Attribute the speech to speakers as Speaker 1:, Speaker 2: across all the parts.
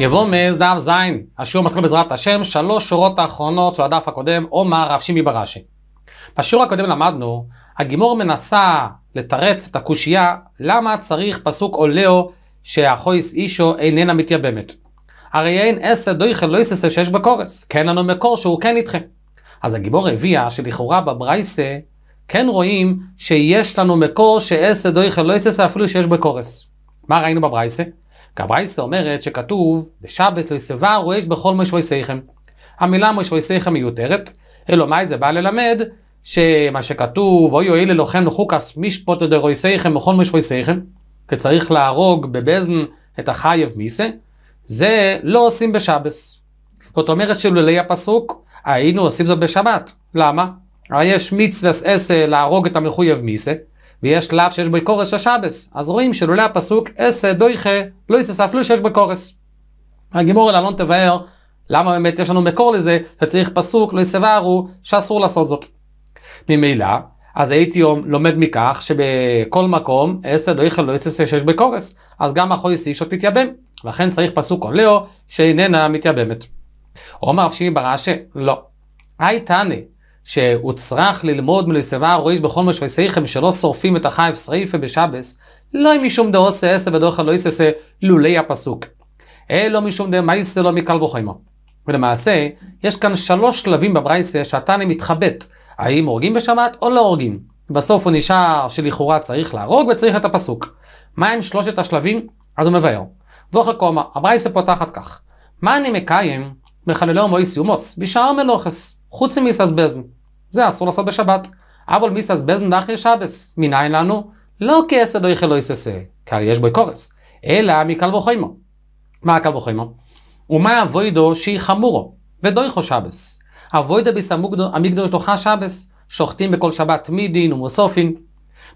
Speaker 1: יבוא מעז דף זין, השיעור מתחיל בעזרת השם, שלוש שורות האחרונות של הדף הקודם, עומר רב שימי ברש"י. בשיעור הקודם למדנו, הגימור מנסה לתרץ את הקושייה, למה צריך פסוק עולהו שהחויס אישו איננה מתייבמת. הרי אין עשר דויכל לא יססה שיש בקורס, כן לנו מקור שהוא כן איתכם. אז הגיבור הביאה שלכאורה בברייסה כן רואים שיש לנו מקור שעשר דויכל לא יססה אפילו שיש בקורס. מה ראינו בברייסה? גברייסה אומרת שכתוב, בשבס לא יסברו יש בכל מושבי שיכם. המילה מושבי שיכם מיותרת, אלא מאי זה בא ללמד שמה שכתוב, אוי אוי ללוחם לחוקס משפוטו שיכם בכל מושבי שיכם, שצריך להרוג בבזן את החייב מיסה, זה לא עושים בשבס. זאת אומרת שלולי הפסוק, היינו עושים זאת בשבת. למה? הרי יש מצווה אסה להרוג את המחויב מיסה, ויש שלב שיש בו קורס של שבס. אז רואים שלולא הפסוק אסא דויכה לא יצא לא אפילו שיש בו קורס. הגימור אלא לא תבאר למה באמת יש לנו מקור לזה שצריך פסוק לא יסברו שאסור לעשות זאת. ממילא אז הייתי יום לומד מכך שבכל מקום אסא לא לא יצא שיש קורס, אז גם החויסי שוד תתייבם, לכן צריך פסוק עולהו שאיננה מתייבמת. עומר רב שימי ברש"א, לא. היי תנא, שהוא צריך ללמוד מלסביבה רואיש בכל מה שוויסייכם, שלא שורפים את החי בשריפה בשבס, לא אם משום דאוסה אסה ודאוכה לא איססה לולי הפסוק, אלא משום דמאיסה לא מקל וחיימו. ולמעשה, יש כאן שלוש שלבים בברייסה שהתנא מתחבט, האם הורגים בשבת או לא הורגים. בסוף הוא נשאר שלכאורה צריך להרוג וצריך את הפסוק. מה עם שלושת השלבים? אז הוא מבאר. ואוכל קומה, הברייסה פותחת כך. מה אני מקיים מחללו מויס יומוס, בשער מלוכס, חוץ ממיסס בזן. זה אסור לעשות בשבת. אבל מיסס בזן דחי שבס, מניין לנו? לא כעסד או יחלו יססה, כי יש בו קורס, אלא מקל וחיימו. מה הקל וחיימו? ומה אבוידו שהיא חמורו, ודויכו שבס. אבוידו ביס המקדוש דוחה שבס, שוחטים בכל שבת מידין ומוסופין.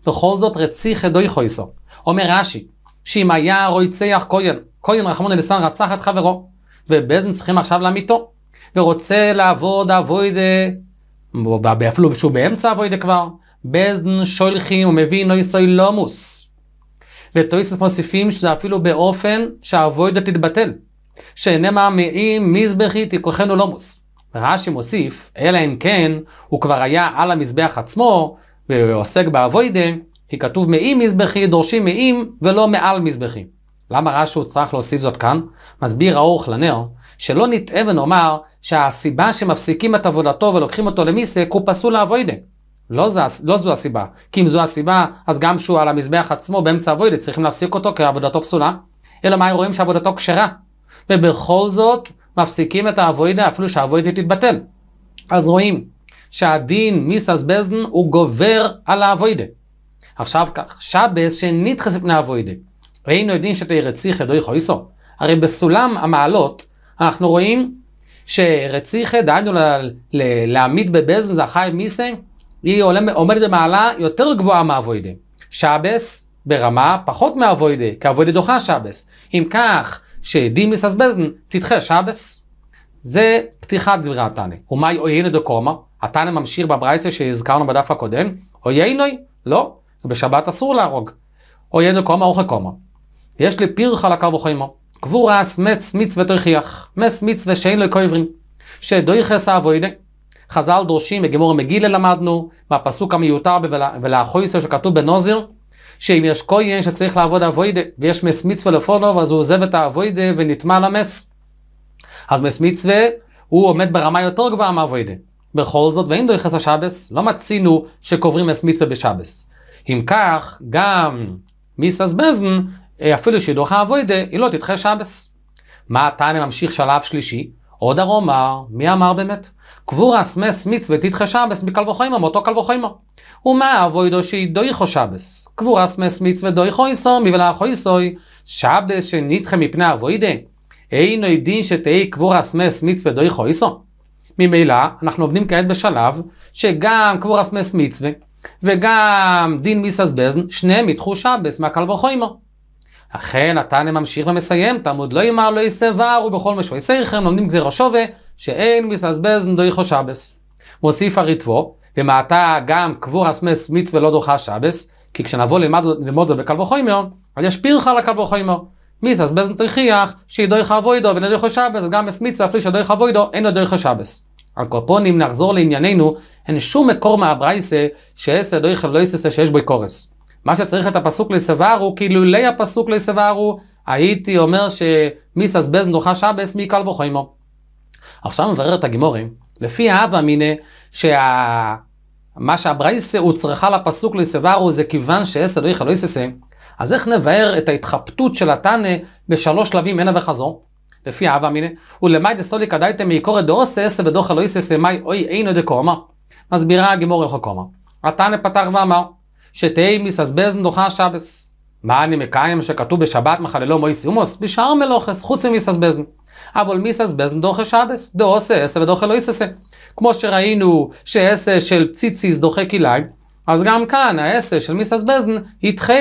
Speaker 1: בכל זאת רציח דויכו איסו. אומר רש"י, שאם היה רויצח כהן, כהן רחמון אליסן רצח את חברו, ובזן צריכים עכשיו להמיתו, ורוצה לעבוד אבוידו אפילו שהוא באמצע אבוידה כבר, בזן שולחים ומבין לא ישראל לא מוס. וטויסס מוסיפים שזה אפילו באופן שהאבוידה תתבטל. שאינמה מאמירים מזבחי תיקוחנו לומוס. לא רש"י מוסיף, אלא אם כן הוא כבר היה על המזבח עצמו ועוסק באבוידה, כי כתוב מאים מזבחי דורשים מאים ולא מעל מזבחי. למה רש"י הוא צריך להוסיף זאת כאן? מסביר האורך לנר שלא נטעה ונאמר שהסיבה שמפסיקים את עבודתו ולוקחים אותו למיסק הוא פסול לאבוידה. לא, לא זו הסיבה. כי אם זו הסיבה, אז גם שהוא על המזבח עצמו באמצע אבוידה צריכים להפסיק אותו כי עבודתו פסולה. אלא מה הם רואים שעבודתו כשרה. ובכל זאת מפסיקים את האבוידה אפילו שהאבוידה תתבטל. אז רואים שהדין מיסס בזן הוא גובר על האבוידה. עכשיו כך, שבס שנדחס מפני אבוידה. ראינו את דין שתהי רציחי דוי חויסו. הרי בסולם המעלות אנחנו רואים שרציחי דהיינו להעמיד בבזן, זכאי מיסן, היא עומדת במעלה יותר גבוהה מאבוידה. שבס ברמה פחות מאבוידה, כי אבוידה דוחה שבס. אם כך, שדימיס אז בזן תדחה שבס. זה פתיחת דברי התנא. ומה אויינו דקומה? התנא ממשיך בברייסה שהזכרנו בדף הקודם. אויינוי? לא, בשבת אסור להרוג. אויינו קומה אורכי קומה. יש לי פירחה לקר וחיימו. גבורס מצ מצווה תוכיח, מס מצווה שאין לו קויברים, שדויכס אבוידה. חז"ל דורשים, בגמור מגילה למדנו, מהפסוק המיותר ולאחויסו שכתוב בנוזר, שאם יש כהן שצריך לעבוד אבוידה, ויש מס מצווה לפונוב, אז הוא עוזב את האבוידה ונטמע למס. אז מס מצווה, הוא עומד ברמה יותר גבוהה מאבוידה. בכל זאת, ואין דויכס השבס, לא מצינו שקוברים מס מצווה בשבס. אם כך, גם מיסס בזן אה, אפילו שידוך אבוידה, היא לא תדחה שבס. מה תנא ממשיך שלב שלישי? עוד הרומר, מי אמר באמת? קבור סמס מצווה תדחה שבס מכל וחיימו, מאותו כל וחיימו. ומה אבוידו שהיא דויכו שבס? קבור סמס מצווה דויכו איסו, מבלעכו איסוי, שבס שנדחה מפני אבוידה. אינו דין שתהי קבור סמס מצווה דויכו איסו. ממילא, אנחנו עובדים כעת בשלב שגם קבורה סמס מצווה וגם דין מיסס בזן, שניהם ידחו שבס מהכל וחיימו. אכן, התנא ממשיך ומסיים, תמוד לא יימר לא יישא יסבר ובכל משו יסייכם, לומדים גזירה שווה, שאין מסבזן דויכו שבס. מוסיף הריטבו, ומעתה גם קבור אסמס מצווה לא דוחה שבס, כי כשנבוא ללמד, ללמוד זה בקל וחומר, אז יש פירך על הקל וחומר. מיסס בזן תוכיח שידוי חבוידו ונדוי חשבס, גם בסמיצה אפילו שידוי חבוידו, אין לדוי חשבס. על קופונים נחזור לענייננו, אין שום מקור מהברייסה שעשר דוי חלויססה שיש בו קורס. מה שצריך את הפסוק לסברו, כאילו, כי לולי הפסוק לסברו, הייתי אומר שמיס אסבז נוחה שבס מי קל וחיימו. עכשיו מברר את הגימורים, לפי האב אמיניה, שה... מה שהברייסה הוא צריכה לפסוק לסברו זה כיוון שעשה לא יכלו יססה. אז איך נבהר את ההתחבטות של התנא בשלוש שלבים הנה וחזור? לפי האב אמינא, ולמאי דסולי דסוליק עדייתם מעיקורת דאוסס ודוח לא יססה מאי אוי אינו דקומה. מסבירה הגימור איך הקורמה. התנא פתח ואמר שתהא מססבז נדוחה שבס. מה אני מקיים שכתוב בשבת מחללו מויס יומוס? בשאר מלוכס, חוץ ממססבזן. אבל מססבזן דוחה שבס, דעושה אסה ודוחה לא יססה. כמו שראינו שאסה של ציציס דוחה כלאיים, אז גם כאן האסה של מססבזן ידחה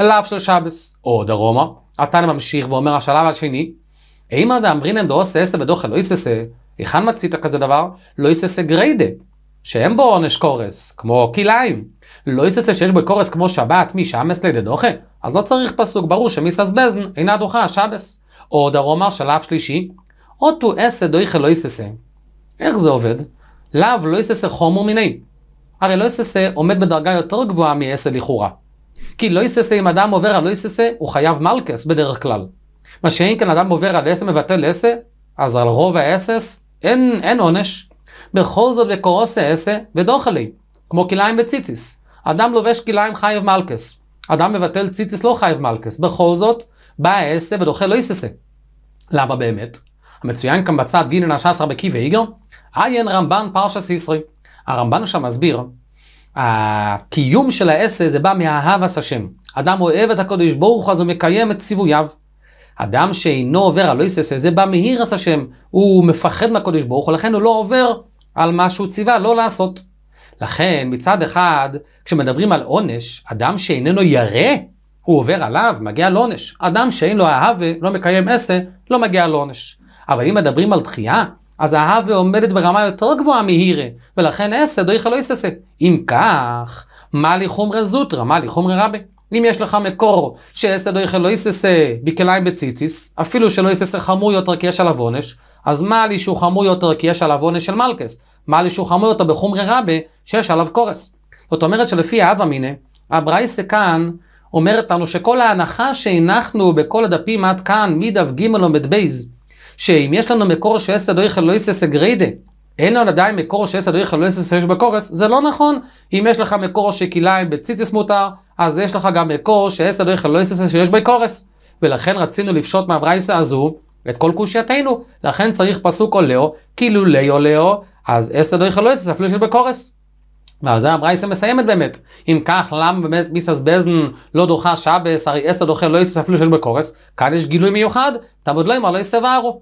Speaker 1: אליו של שבס. או דרומה, אתה ממשיך ואומר השלב השני, אם אדם דאמרינן דעושה אסה ודוחה לא יססה, היכן מצית כזה דבר? לא יססה גריידה, שאין בו עונש קורס, כמו כלאיים. לא יססה שיש בו קורס כמו שבת מי שעמס לידי דוחה? אז לא צריך פסוק, ברור שמיסס בזן אינה דוחה שבס. או דרומר שלב שלישי, אוטו אסה דויכה לא יססה. איך זה עובד? לאו לא יססה חומר מיני. הרי לא יססה עומד בדרגה יותר גבוהה מאסה לכאורה. כי לא יססה אם אדם עובר על לא יססה, הוא חייב מלכס בדרך כלל. מה שאם כן אדם עובר על אסה מבטל אסה, אז על רוב האסס אין, אין עונש. בכל זאת אסה ודוחה ודוחלי. כמו כליים בציציס. אדם לובש כליים חייב מלכס. אדם מבטל ציציס לא חייב מלכס. בכל זאת, בא העשה ודוחה לא יססה. למה באמת? המצוין כאן בצד גינן השסר בקי ואיגר, עיין רמב"ן פרשה סיסרי. הרמב"ן שם מסביר, הקיום של העשה זה בא מאהבס השם. אדם אוהב את הקודש ברוך אז הוא מקיים את ציווייו. אדם שאינו עובר על לא איסס, זה בא מהירס השם. הוא מפחד מהקודש ברוך הוא, לכן הוא לא עובר על מה שהוא ציווה לא לעשות. לכן, מצד אחד, כשמדברים על עונש, אדם שאיננו ירא, הוא עובר עליו, מגיע לו עונש. אדם שאין לו אהבה, לא מקיים עשה, לא מגיע לו עונש. אבל אם מדברים על דחייה, אז אהבה עומדת ברמה יותר גבוהה מהירה, ולכן עשה דויכה לא יססה. אם כך, מה לי זוטרא, מה לי חומרי רבי? אם יש לך מקור שעשה או יחל לא יססה בכליים בציציס, אפילו שלא יססה חמור יותר כי יש עליו עונש, אז מה לי שהוא חמור יותר כי יש עליו עונש של מלכס? מה לשולחמו אותו בחומרי רבה שיש עליו קורס. זאת אומרת שלפי אב אמיניה, הברייסה כאן אומרת לנו שכל ההנחה שהנחנו בכל הדפים עד כאן, מדף ג' עומד בייז, שאם יש לנו מקור שעשה דו אויכל לא יסס גריידה, אין לנו עדיין מקור שעשה דו אויכל לא יסס שיש בקורס, זה לא נכון. אם יש לך מקור שכליים בציציס מותר, אז יש לך גם מקור שעשה דו אויכל לא יסס שיש בקורס. ולכן רצינו לפשוט מהברייסה הזו את כל קושייתנו. לכן צריך פסוק עולהו, כאילו לולי עולהו, אז עשר דויכה לא יצא, אפילו שבקורס. ועל זה הברייסה מסיימת באמת. אם כך, למה באמת מיסס בזן לא דוחה שבס, הרי עשר דוחה לא יצא אפילו שיש בקורס? כאן יש גילוי מיוחד, תמוד לא אמר לא וערו.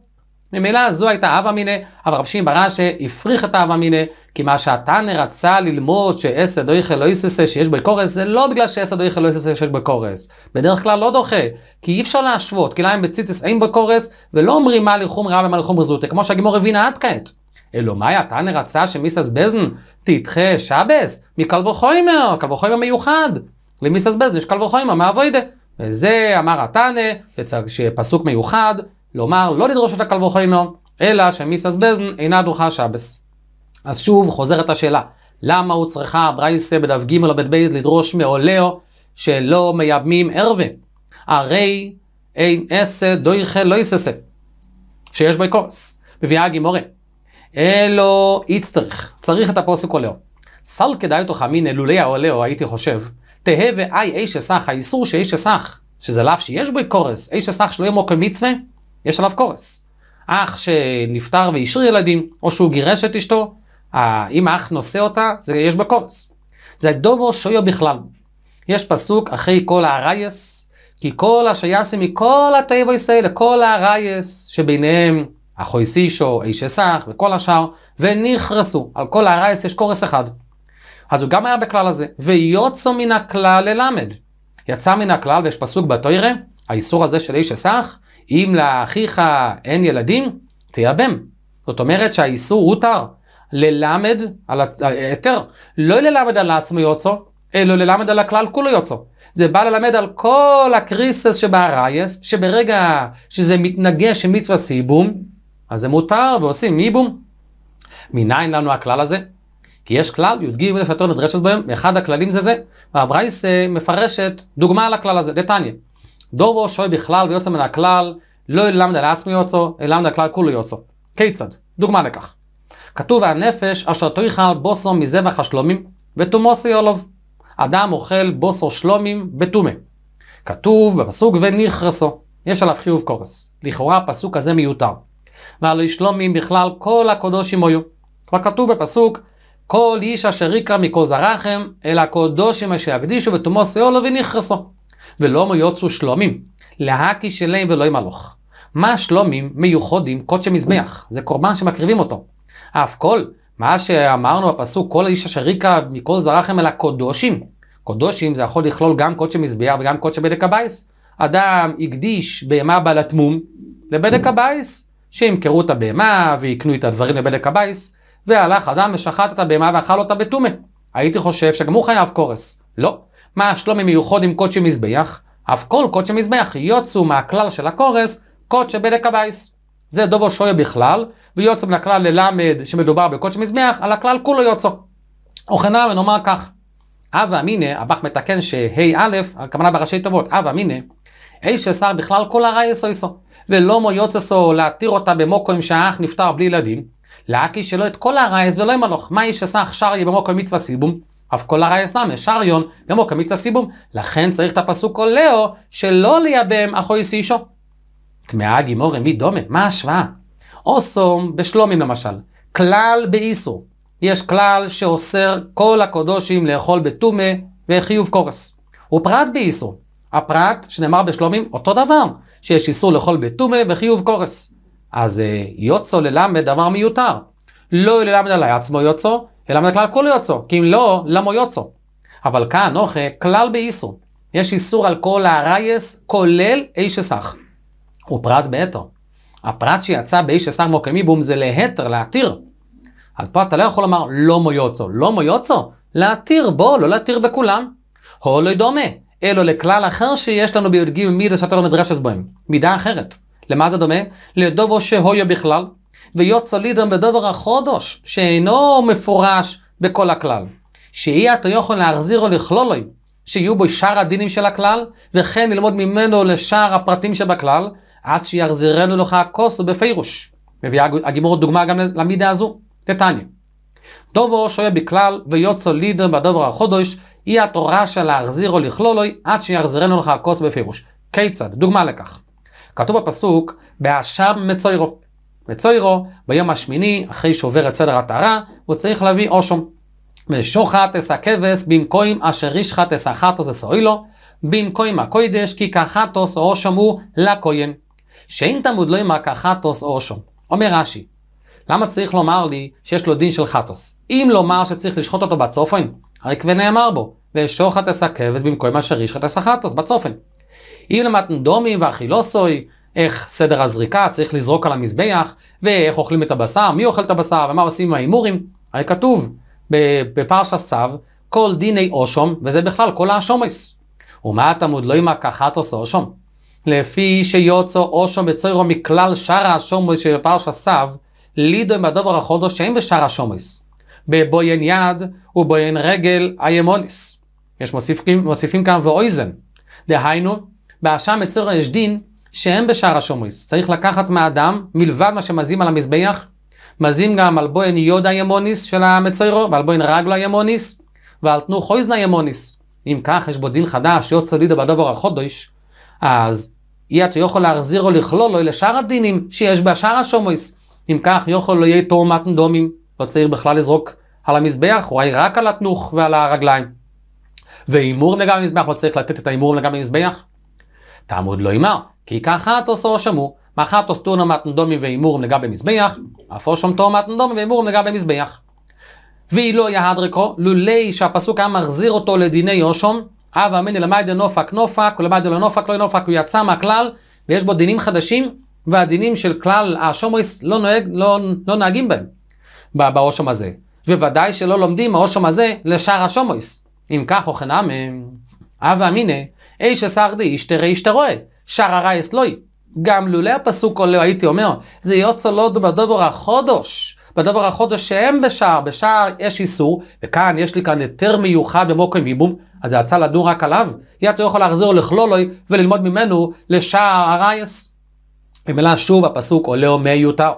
Speaker 1: ממילא זו הייתה אב אמינא, אבל רב שמעון בראשה הפריך את האב אמינא, כי מה שהתנא רצה ללמוד שעשר דויכה לא יססה שיש בקורס, זה לא בגלל שעשר דויכה לא יססה שיש בקורס. בדרך כלל לא דוחה, כי אי אפשר להשוות, כי להם בציציס אין בקורס, ולא אומרים מה לחומרה ומה לחומר זוטה, כמו שהגימור הבינה עד כעת. אלומאיה תנא רצה שמיסס בזן תדחה שבס מקל וחומר, קל וחומר מיוחד. למיסס בזן יש קל וחומר מאבוידה. וזה אמר התנא, שפסוק מיוחד, לומר לא לדרוש את הקל וחומר, אלא שמיסס בזן אינה דוחה שבס. אז שוב חוזרת השאלה, למה הוא צריכה ברייסה בדף ג' או בית בייז לדרוש מעולהו שלא מייבמים ערווה? הרי אין אסה דויכה לא יססה, שיש בי כוס. מביאה הגימורה, אלו יצטרך, צריך את הפוסק עולהו. סל כדאי תוך אמין אלולי העולהו, הייתי חושב, תהא ואי איש אסך, האיסור שאיש אסך, שזה לאו שיש בו קורס, איש אסך שלא ימוק מצווה, יש עליו קורס. אח שנפטר והשאיר ילדים, או שהוא גירש את אשתו, אה, אם האח נושא אותה, זה יש בקורס. זה דובו שויו בכלל. יש פסוק אחרי כל הארייס, כי כל השייסים מכל התאי בישראל, כל הארייס שביניהם אחוי סישו, איש אסך וכל השאר, ונכרסו. על כל הרייס יש קורס אחד. אז הוא גם היה בכלל הזה. ויוצא מן הכלל ללמד. יצא מן הכלל, ויש פסוק בתוירה, האיסור הזה של איש אסך, אם לאחיך אין ילדים, תייבם. זאת אומרת שהאיסור הותר ללמד על אה, היתר, לא ללמד על עצמו יוצא, אלא ללמד על הכלל כולו יוצא. זה בא ללמד על כל הקריסס שבארייס, שברגע שזה מתנגש עם מצווה סיבום, אז זה מותר ועושים ייבום. מניין לנו הכלל הזה? כי יש כלל, י"ג שהתור נדרשת בהם, ואחד הכללים זה זה, והברייס אה, מפרשת דוגמה לכלל הזה, דתניא. דור בו שואל בכלל ויוצא מן הכלל, לא ילמד על עצמי יוצאו, ילמד הכלל כולו יוצאו. כיצד? דוגמה לכך. כתוב והנפש אשר תאכל בוסו מזבח השלומים ותומוס ויולוב. אדם אוכל בוסו שלומים בטומא. כתוב בפסוק ונכרסו. יש עליו חיוב קורס. לכאורה הפסוק הזה מיותר. ועל שלומים בכלל כל הקדושים היו. כבר כתוב בפסוק, כל איש אשר יקרא מכל זרחם, אל הקדושים אשר יקדישו ותומו שאולו ונכרסו. ולא מיוצו שלומים, להקי שלהם ולא ימלוך. מה שלומים מיוחדים קודשי מזבח? זה קורבן שמקריבים אותו. אף כל, מה שאמרנו בפסוק, כל איש אשר יקרא מכל זרחם אל הקדושים. קדושים זה יכול לכלול גם קודשי מזבח וגם קודשי בדק הבייס. אדם הקדיש בהמה בעלת מום לבדק הבייס, שימכרו את הבהמה ויקנו את הדברים לבדק הבייס, והלך אדם ושחט את הבהמה ואכל אותה בטומא. הייתי חושב שגם הוא חייב קורס. לא. מה שלומי מיוחד עם קודשי מזבח? אף כל קודשי מזבח יוצאו מהכלל של הקורס קודשי בדק הבייס. זה דובו שויה בכלל, ויוצא מן הכלל ללמד שמדובר בקודשי מזבח, על הכלל כולו יוצא. אוכנה ונאמר כך, הווה אמיניה, הבח מתקן שה"א, הכוונה בראשי תיבות, הווה אמיניה, אי ששר בכלל כל הרע יסו יסו. ולא מויוצסו להתיר אותה במוקו עם שהאח נפטר בלי ילדים. לאקי שלא את כל הרייס ולא עם הלוך, מה איש עשה שריה במוקו מצווה סיבום? אף כל הרייס נמי שריון במוקו מצווה סיבום. לכן צריך את הפסוק הולאו שלא לייבם אחוי אישו. טמאה גימורי מי דומה, מה ההשוואה? אוסום בשלומים למשל, כלל באיסור. יש כלל שאוסר כל הקודושים לאכול בטומה וחיוב קורס. ופרט באיסור, הפרט שנאמר בשלומים, אותו דבר, שיש איסור לאכול בטומא וחיוב קורס. אז אה, יוצו ללמד דבר מיותר. לא ללמד עלי עצמו יוצו, ללמד כלל כולו יוצו, כי אם לא, למו יוצו. אבל כאן אוכל כלל באיסור. יש איסור על כל הרייס, כולל איש אסך. ופרט בהתר. הפרט שיצא באיש אסך בום זה להתר, להתיר. אז פה אתה לא יכול לומר לא מויוצו. לא מויוצו, להתיר בו, לא להתיר בכולם. הולי דומה. אלא לכלל אחר שיש לנו בי"ג מידה שאתה לא מדרשת בהם, מידה אחרת. למה זה דומה? לדובו שהויו בכלל, ויוצא לידון בדובר החודש, שאינו מפורש בכל הכלל. שאי אתה יכול להחזיר או לכלול לו, שיהיו בו שאר הדינים של הכלל, וכן ללמוד ממנו לשאר הפרטים שבכלל, עד שיחזירנו לך הכוס בפירוש. מביאה הגימור דוגמה גם למידה הזו, לטניה. דובו שויה בכלל ויוצא לידר בדובר החודש, היא התורה של להחזיר או לכלולוי עד שיחזרנו לך הכוס בפירוש. כיצד? דוגמה לכך. כתוב בפסוק, באשם מצוירו. מצוירו, ביום השמיני, אחרי שעובר את סדר הטהרה, הוא צריך להביא אושום. ושוחט אס הכבש במקום אשר רישחט אס החטוס אס אוילו, במקום הקוידש כי כחטוס או אושום הוא לכהן. שאין תמוד לא עם הכחטוס או אושום. אומר רש"י, למה צריך לומר לי שיש לו דין של חטוס? אם לומר שצריך לשחוט אותו בצופן, הרי כבר נאמר בו, ושוחט כבש במקום מה שרישחט ישחט חטוס, בצופן. אם למדנו דומי ואכילוסוי, לא איך סדר הזריקה, צריך לזרוק על המזבח, ואיך אוכלים את הבשר, מי אוכל את הבשר, ומה עושים עם ההימורים. הרי כתוב בפרשת צו, כל דיני אושום, וזה בכלל כל האשומס. ומה התלמוד לא עם הכחתוס או אושום? לפי שיוצא אושום בצוירו מכלל שאר האשומס של פרשת צו, לידו עם הדובר החודו שאין בשער השומס. בבויין יד ובויין רגל איימוניס. יש מוסיפים, מוסיפים כאן ואויזן. דהיינו, באשם יצרו יש דין שאין בשער השומס. צריך לקחת מהאדם, מלבד מה שמזים על המזבח, מזים גם על בויין יוד איימוניס של המצוירו, ועל בויין רגלו איימוניס, ועל תנו חויזן איימוניס. אם כך, יש בו דין חדש, יוצא לידו בדובר החודש, אז אי אתה יכול להחזיר או לכלול לו לשאר הדינים שיש בשאר השומויס. אם כך, יוכל לא יהיה תור מתנדומים, לא צריך בכלל לזרוק על המזבח, אולי רק על התנוך ועל הרגליים. והימור נגע במזבח, לא צריך לתת את ההימור נגע במזבח? תעמוד לא הימר, כי ככה תוסו שמור, מאחר תוסטורנו מתנדומי והימור נגע במזבח, אף שם שומתו מתנדומי והימורם לגבי מזבח. ואילו לא יהדרקו, לולי שהפסוק היה מחזיר אותו לדיני אושום, הווה אמיני למאי דנופק נופק, ולמאי דנופק לא, לא נופק, הוא יצא מהכלל, ויש בו דינים חדשים והדינים של כלל השומריס לא, נוהג, לא, לא נהגים בהם, באושם הזה. וודאי שלא לומדים האושם הזה לשאר השומריס. אם כך, אוכן עמם, אמ, הווה אמינא, איש אסר די אסרדי אישתרי אישתרואה, שאר הרייס לוי. גם לולא הפסוק עולה הייתי אומר, זה יוצא לוד בדובר החודש, בדובר החודש שהם בשער, בשער יש איסור, וכאן יש לי כאן היתר מיוחד במוקם ייבום, אז זה יצא לדון רק עליו, יתו יכול להחזיר לכלולוי וללמוד ממנו לשער הרייס. ממילא שוב הפסוק עולה או מיותר.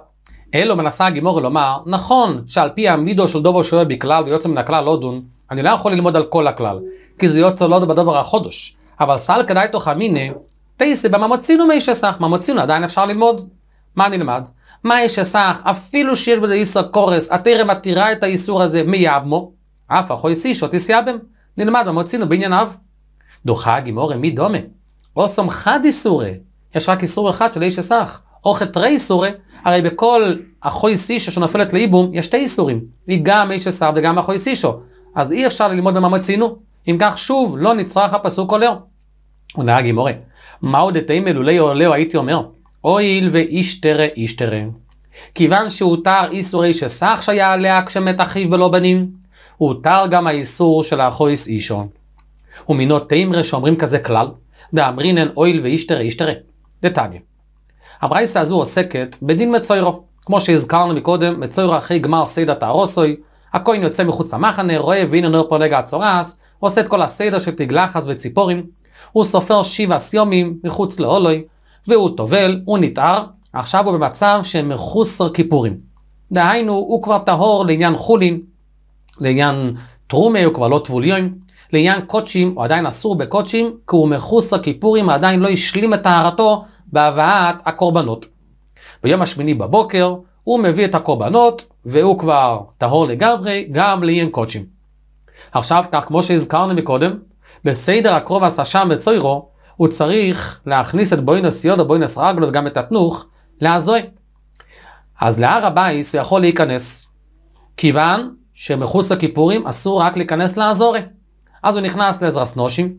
Speaker 1: אלו מנסה הגימור לומר, נכון שעל פי המידו של דובו שואל בכלל ויוצא מן הכלל לא דון, אני לא יכול ללמוד על כל הכלל, כי זה יוצא לא בדובר החודש. אבל סל כדאי תוך המיני, תייסי בממוצינו מי שסך, ממוצינו עדיין אפשר ללמוד. מה נלמד? מה יש שסך, אפילו שיש בזה איסר קורס, הטרם מתירה את האיסור הזה מיאבמו, אף אחוי סישו תסיאבם, נלמד ממוצינו בענייניו. דוחה הגימורי מי דומה? או חד איסורי, יש רק איסור אחד של איש אסך. אוכל תרי איסורי, הרי בכל אחוי סישו שנופלת לאיבום, יש שתי איסורים. היא גם איש אסך וגם אחוי סישו. אז אי אפשר ללמוד במעמד צינו. אם כך, שוב, לא נצרך הפסוק כל יום. הוא נהג עם מורה. מהו דתאים אלולי עולהו הייתי אומר? הואיל ואיש תרא איש תרא. כיוון שהותר איסור איש אסך שהיה עליה כשמת אחיו בלא בנים, הותר גם האיסור של האחוי סישו. ומינות תימרה שאומרים כזה כלל, דאמרינן אויל ואיש תרא איש תרא. דתניא. הברייסה הזו עוסקת בדין מצוירו. כמו שהזכרנו מקודם, מצוירו אחרי גמר סיידה תהרוסוי, הכהן יוצא מחוץ למחנה, רואה והנה נר פונגה הצורס, עושה את כל הסיידה של תגלחס וציפורים, הוא סופר שבע סיומים מחוץ לאולוי, והוא טובל, הוא נתער, עכשיו הוא במצב שמחוסר כיפורים. דהיינו, הוא כבר טהור לעניין חולין, לעניין טרומי, הוא כבר לא טבוליון, לעניין קודשים, הוא עדיין אסור בקודשים, כי הוא מחוסר כיפורים, עדיין לא השלים את טהרתו בהבאת הקורבנות. ביום השמיני בבוקר, הוא מביא את הקורבנות, והוא כבר טהור לגמרי, גם לעניין קודשים. עכשיו כך, כמו שהזכרנו מקודם, בסדר הקרוב עשה שם בצוירו, הוא צריך להכניס את בוינוס יודו, בוינוס רגלות, גם את התנוך, להזוי. אז להר הבייס הוא יכול להיכנס, כיוון שמחוץ לכיפורים אסור רק להיכנס לעזורי. אז הוא נכנס לאזרסנושים,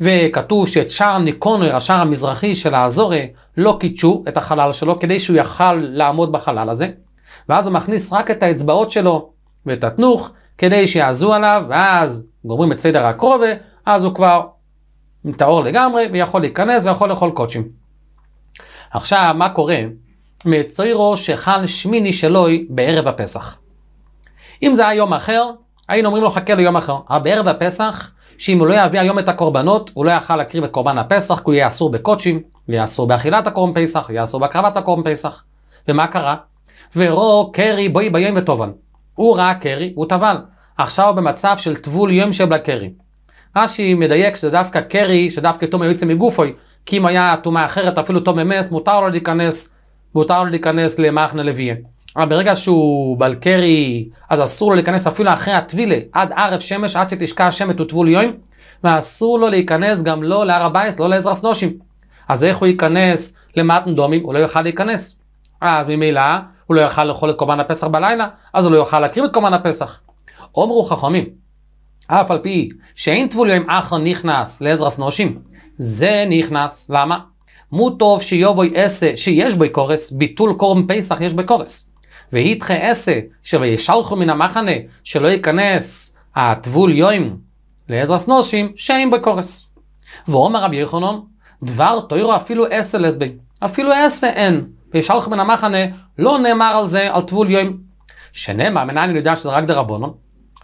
Speaker 1: וכתוב שאת שער ניקונר, השער המזרחי של האזורי, לא קידשו את החלל שלו כדי שהוא יכל לעמוד בחלל הזה, ואז הוא מכניס רק את האצבעות שלו ואת התנוך כדי שיעזו עליו, ואז גומרים את סדר הקרובה, אז הוא כבר טהור לגמרי ויכול להיכנס ויכול לאכול קודשים. עכשיו, מה קורה מצרירו שחל שמיני שלוי בערב הפסח? אם זה היה יום אחר, היינו אומרים לו חכה ליום אחר. בערב הפסח, שאם הוא לא יביא היום את הקורבנות, הוא לא יכל להקריב את קורבן הפסח, כי הוא יהיה אסור בקודשים, הוא יהיה אסור באכילת הקורבן פסח, הוא יהיה אסור בהקרבת הקורבן פסח. ומה קרה? ורו קרי בואי ביום וטובן. הוא ראה קרי, הוא טבל. עכשיו הוא במצב של טבול יום שבלה קרי. רש"י מדייק שזה דווקא קרי, שדווקא תומא יוצא מגופוי, כי אם היה טומאה אחרת, אפילו תומא מס, מותר לו להיכנס, מותר לו להיכנס למחנה לוויה. אבל אה, ברגע שהוא בלקרי, אז אסור לו להיכנס אפילו אחרי הטבילה, עד ערב שמש, עד שתשקע השמש וטבול יוים, ואסור לו להיכנס גם לא להר הבייס, לא לעזרס נושים. אז איך הוא ייכנס למטן דומים? הוא לא יוכל להיכנס. אז ממילא הוא לא יוכל לאכול את קורבן הפסח בלילה, אז הוא לא יוכל להקריב את קורבן הפסח. אומרו חכמים, אף על פי שאין טבול יוים אחר נכנס לעזרס נושים, זה נכנס. למה? מוטוב שיובוי עשה שיש בו קורס, ביטול קורם פסח יש קורס. ואיתך עשה, שוישלחו מן המחנה, שלא ייכנס הטבול יוים לעזרס נושים, שאין בקורס. ואומר רבי יחנון, דבר תוירו אפילו עשה לסבי, אפילו עשה אין, וישלחו מן המחנה, לא נאמר על זה, על טבול יוים. שנאמר, מנין אני יודע שזה רק דרבונו,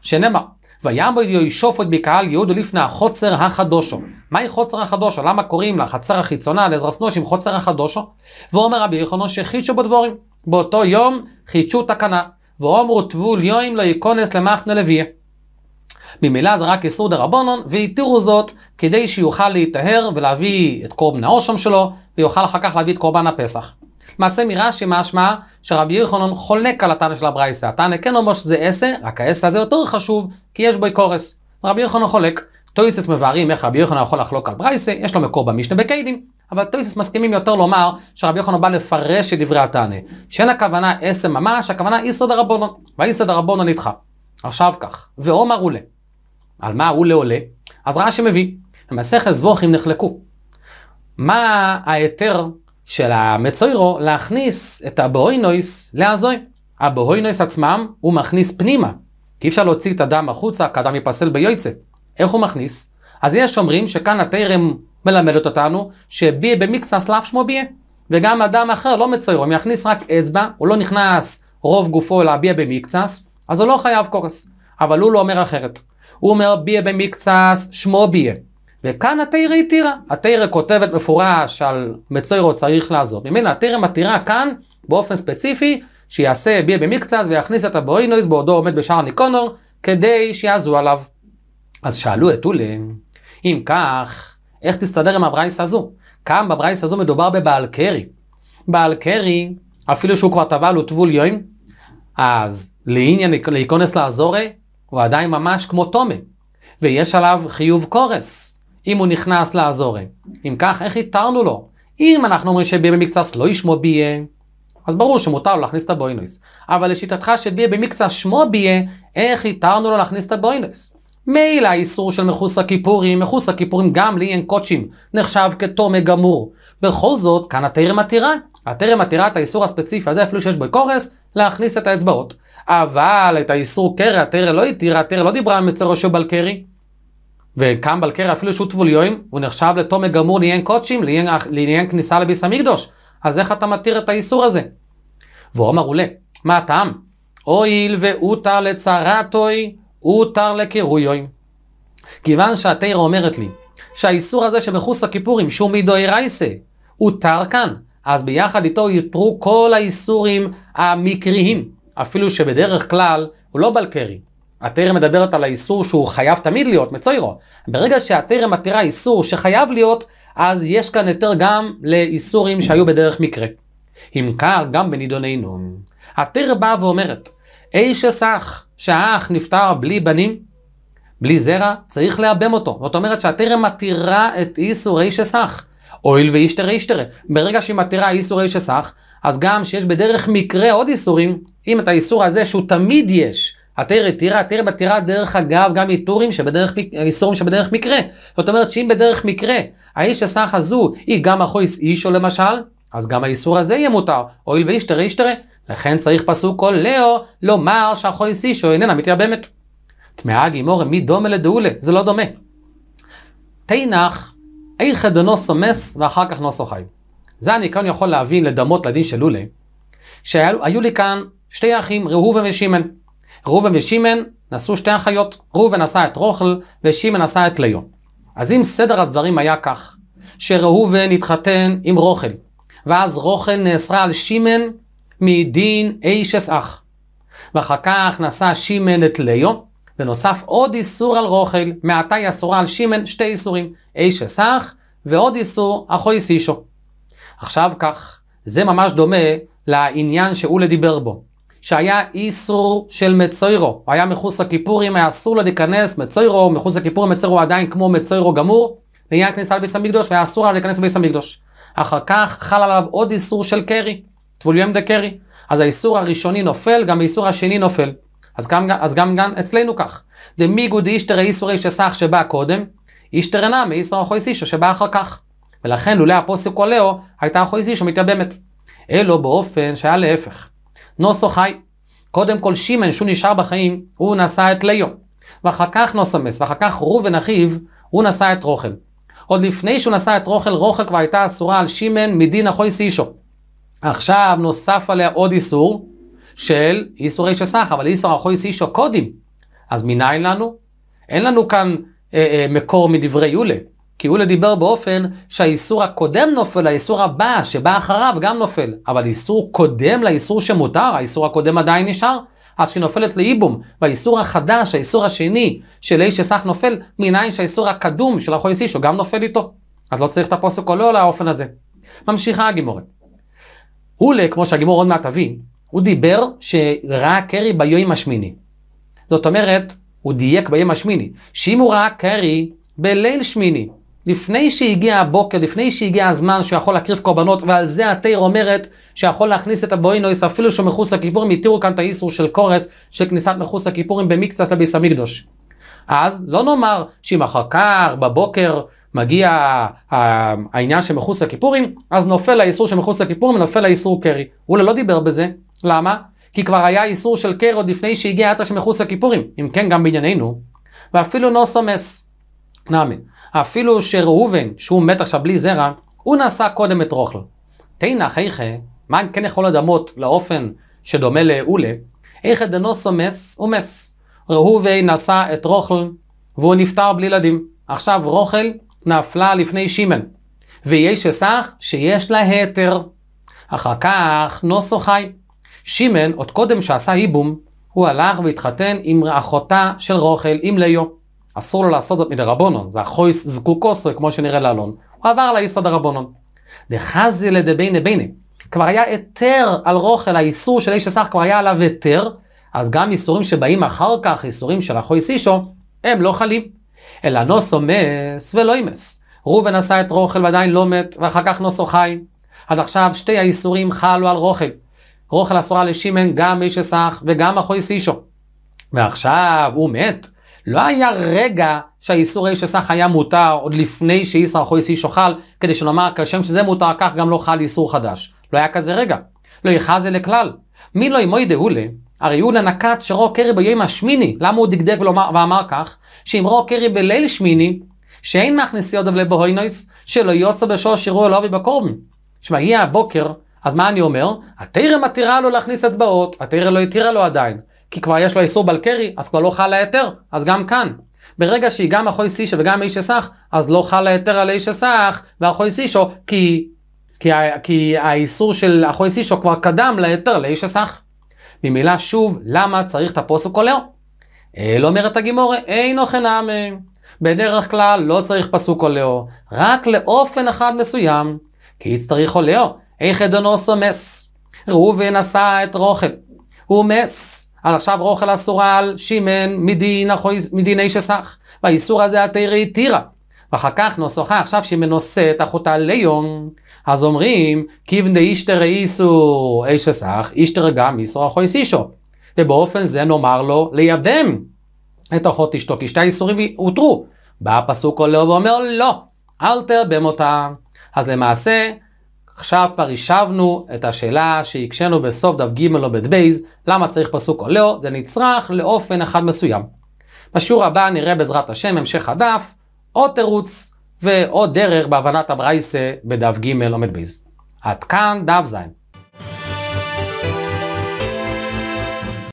Speaker 1: שנאמר, וים בו ויעמוד יהושפט בקהל יהודו לפני החוצר החדושו. מהי חוצר החדושו? למה קוראים לחצר החיצונה, לעזרס נושים, חוצר החדושו? ואומר רבי יחנון שחישו בדבורים. באותו יום חידשו תקנה, ואומרו טבול יוים לא ייכונס למחנה לוויה. ממילא זה רק איסור דה רבונון, והתירו זאת כדי שיוכל להיטהר ולהביא את קורבן האושם שלו, ויוכל אחר כך להביא את קורבן הפסח. מעשה מרש"י משמע שרבי ירחונון חולק על התנא של הברייסה. התנא כן אומר שזה עשה, רק העשה הזה יותר חשוב, כי יש בו קורס. רבי ירחונון חולק. טויסס מבארים איך רבי יוחנן יכול לחלוק על ברייסה, יש לו מקור במשנה בקיידים. אבל טויסס מסכימים יותר לומר שרבי יוחנן בא לפרש את דברי התענה. שאין הכוונה עשם ממש, הכוונה איסוד הרבונו, ואיסוד הרבונו נדחה. עכשיו כך, ועומר עולה. על מה עולה עולה? אז רש"י מביא, מסכת זבוכים נחלקו. מה ההיתר של המצוירו להכניס את הבוהינויס להזוי? הבוהינויס עצמם הוא מכניס פנימה, כי אי אפשר להוציא את הדם החוצה, כי הדם ייפסל ביועצה. איך הוא מכניס? אז יש אומרים שכאן התרם מלמדת אותנו שביה במקצה סלף שמו ביה. וגם אדם אחר לא מציירו, אם יכניס רק אצבע, הוא לא נכנס רוב גופו להביע במקצס, אז הוא לא חייב קורס. אבל הוא לא אומר אחרת. הוא אומר ביה במקצס, שמו ביה. וכאן התרא התירה. התרא כותבת מפורש על מציירו צריך לעזוב. ממנה התרא מתירה כאן, באופן ספציפי, שיעשה ביה במקצס ויכניס את הבוינויז בעודו עומד בשער ניקונור, כדי שיעזו עליו. אז שאלו את אולי, אם כך, איך תסתדר עם הברייס הזו? כאן בברייס הזו מדובר בבעל קרי. בעל קרי, אפילו שהוא כבר טבע לו טבול יוים, אז לעניין להיכנס לעזורי, הוא עדיין ממש כמו תומה. ויש עליו חיוב קורס, אם הוא נכנס לעזורי. אם כך, איך התרנו לו? אם אנחנו אומרים שביה במקצס לא ישמו ביה, אז ברור שמותר לו להכניס את הבוינוס. אבל לשיטתך שביה במקצס שמו ביה, איך התרנו לו להכניס את הבוינוס? מילא האיסור של מחוס הכיפורים, מחוס הכיפורים גם לי אין קודשים, נחשב כתומה גמור. בכל זאת, כאן הטרם עתירה. הטרם עתירה את האיסור הספציפי הזה, אפילו שיש בו קורס, להכניס את האצבעות. אבל את האיסור קרע, הטרם לא התירה, הטרם לא דיברה עם יוצא ראשו בלקרי. וכאן בלקרי אפילו שהוא טבוליואים, הוא נחשב לתומה גמור לעניין קודשים, לעניין כניסה לביס המקדוש. אז איך אתה מתיר את האיסור הזה? ואומר עולה, מה הטעם? הואיל ואותא לצרתוי הותר לקירויוים. כיוון שהתרא אומרת לי שהאיסור הזה שבחוס הכיפורים, שהוא רייסה, הותר כאן, אז ביחד איתו יותרו כל האיסורים המקריים, אפילו שבדרך כלל הוא לא בלקרי. התרא מדברת על האיסור שהוא חייב תמיד להיות, מצוירו. ברגע שהתרא מתירה איסור שחייב להיות, אז יש כאן היתר גם לאיסורים שהיו בדרך מקרה. אם כך, גם בנידוננו. התרא באה ואומרת, אישס אח, שהאח נפטר בלי בנים, בלי זרע, צריך לאבם אותו. זאת אומרת שהתרם מתירה את איסור אישס אח. הואיל ואישתרא אישתרא. ברגע שהיא מתירה איסור אישס אח, אז גם שיש בדרך מקרה עוד איסורים, אם את האיסור הזה שהוא תמיד יש, התרא התירה, התרא מתירה דרך אגב גם איתורים שבדרך, איסורים שבדרך מקרה. זאת אומרת שאם בדרך מקרה האיש הסך הזו היא גם אחוי איש או למשל, אז גם האיסור הזה יהיה מותר, הואיל ואישתרא אישתרא. לכן צריך פסוק כל לאו לומר סישו איננה מתייבמת. תמהה גימור מי דומה לדאולה, זה לא דומה. תנח, איכא דנוסו מס ואחר כך נוסו חי. זה אני כאן יכול להבין לדמות לדין של לולה, שהיו לי כאן שתי אחים, ראובן ושימן. ראובן ושימן נשאו שתי אחיות, ראובן נשא את רוכל ושימן נשא את ליו. אז אם סדר הדברים היה כך, שראובן התחתן עם רוכל, ואז רוכל נאסרה על שימן מדין אישס אח. ואחר כך נשא שמן את ליו, ונוסף עוד איסור על רוכל, מעתה היא אסורה על שמן שתי איסורים, אישס אח ועוד איסור אחויס אישו. עכשיו כך, זה ממש דומה לעניין שאולי דיבר בו, שהיה איסור של מצוירו, היה מחוץ לכיפורים, היה אסור לה להיכנס, מצוירו, מחוץ לכיפורים, מצוירו עדיין כמו מצוירו גמור, לעניין כניסה לביס המקדוש, והיה אסור לה להיכנס לביס המקדוש. אחר כך חל עליו עוד איסור של קרי, טבוליום דקרי. אז האיסור הראשוני נופל, גם האיסור השני נופל. אז גם, אז גם, גם אצלנו כך. דמיגו דאישתרא איסורי שסך שבא קודם, אישתרא נמי אחוי סישו שבא אחר כך. ולכן לולא הפוסק עולהו, הייתה אחוי סישו מתייבמת. אלו באופן שהיה להפך. נוסו חי. קודם כל שמן, שהוא נשאר בחיים, הוא נשא את ליו. ואחר כך נוסו מס, ואחר כך ראובן אחיו, הוא נשא את רוכל. עוד לפני שהוא נשא את רוכל, רוכל כבר הייתה אסורה על שמן מדין אחוי סישו. עכשיו נוסף עליה עוד איסור של איסור איש שסך, אבל איסור אחוי אישו קודים. אז מניין לנו? אין לנו כאן אה, אה, מקור מדברי יולה, כי יולה דיבר באופן שהאיסור הקודם נופל, האיסור הבא שבא אחריו גם נופל, אבל איסור קודם לאיסור שמותר, האיסור הקודם עדיין נשאר, אז שהיא נופלת לאיבום, והאיסור החדש, האיסור השני של איש שסך נופל, מניין שהאיסור הקדום של אחוי אישו גם נופל איתו. אז לא צריך את הפוסק או לא לאופן הזה. ממשיכה הגימורת. הולה, כמו שהגימור עוד מעט תביא, הוא דיבר שראה קרי ביום השמיני. זאת אומרת, הוא דייק ביום השמיני, שאם הוא ראה קרי בליל שמיני, לפני שהגיע הבוקר, לפני שהגיע הזמן שהוא יכול להקריב קורבנות, ועל זה התיר אומרת שיכול להכניס את הבוינויס, אפילו שהוא שמחוס הכיפורים התירו כאן את האיסור של קורס, של כניסת מחוס הכיפורים במקצת לביס המקדוש. אז לא נאמר שאם אחר כך, בבוקר, מגיע העניין שמחוץ לכיפורים, אז נופל האיסור שמחוץ לכיפורים נופל האיסור קרי. אולה לא דיבר בזה, למה? כי כבר היה איסור של קרי עוד לפני שהגיע עתה שמחוץ לכיפורים, אם כן גם בענייננו, ואפילו נוסו מס. נאמי, אפילו שראובן, שהוא מת עכשיו בלי זרע, הוא נשא קודם את רוכל. תנא חייכה, מה אם כן יכול לדמות לאופן שדומה לאולה? איכה דנוסו מס ומס. ראובן נשא את רוכל והוא נפטר בלי ילדים. עכשיו רוכל נפלה לפני שמן, ויש אסך שיש לה היתר. אחר כך נוסו חי. שמן, עוד קודם שעשה ייבום, הוא הלך והתחתן עם אחותה של רוכל, עם ליו. אסור לו לעשות זאת מדי רבונון, זה החויס זקוקוסו, כמו שנראה לאלון. הוא עבר ליסוד הרבונון. דחזי לדביני ביני. כבר היה היתר על רוכל, האיסור של איש אסך כבר היה עליו היתר, אז גם איסורים שבאים אחר כך, איסורים של החויס אישו, הם לא חלים. אלא נוסו מס ולא אימס. ראובן עשה את רוכל ועדיין לא מת, ואחר כך נוסו חי. עד עכשיו שתי האיסורים חלו על רוכל. רוכל אסורה לשימן גם מי שסח וגם אחוי סישו. ועכשיו הוא מת. לא היה רגע שהאיסור אי שסח היה מותר עוד לפני שאיסר אחוי סישו חל, כדי שנאמר כשם שזה מותר כך גם לא חל איסור חדש. לא היה כזה רגע. לא יחזה לכלל. מי לא ימוי דהולה, הרי הוא לנקט שרוע קרי ביום השמיני, למה הוא דקדק ולומר, ואמר כך? שאם רוע קרי בליל שמיני, שאין מכניסי עוד אבלי בהוינויס, שלא יוצא בשור שירו אלוהי בקורבן. יהיה הבוקר, אז מה אני אומר? התרא מתירה לו להכניס אצבעות, התרא לא התירה לו עדיין, כי כבר יש לו איסור בל קרי, אז כבר לא חל ההיתר, אז גם כאן. ברגע שהיא גם אחוי סישה וגם איש אסך, אז לא חל ההיתר על איש אסך ואחוי סישו, כי, כי, כי האיסור של אחוי סישו כבר קדם להיתר לאיש אסך. ממילא שוב, למה צריך את כל הפוסוקולר? אל אומרת הגימורה, אינו חינמי. אה, בדרך כלל לא צריך פסוק עולהו, רק לאופן אחד מסוים. כי צריך עולהו, איך אדונוסו מס. ראובן עשה את רוכל, הוא מס. אז עכשיו רוכל אסורה על שימן מדין, מדיני שסך. והאיסור הזה התירי תירה. ואחר כך נוסחה עכשיו שימן שהיא את אחותה ליום. אז אומרים, כיוון דאישתר איסו איש אסך, אישתר גם איסו אחוי סישו. ובאופן זה נאמר לו לייבם את אחות אשתו, כי שתי האיסורים הותרו. בא הפסוק עולה ואומר, לא, אל תרבם אותה. אז למעשה, עכשיו כבר השבנו את השאלה שהקשינו בסוף דף ג' או בית בייז, למה צריך פסוק עולה, זה נצרך לאופן אחד מסוים. בשיעור הבא נראה בעזרת השם המשך הדף, עוד תירוץ ועוד דרך בהבנת הברייסה בדף ג' עומד בייז. עד כאן דף ז'.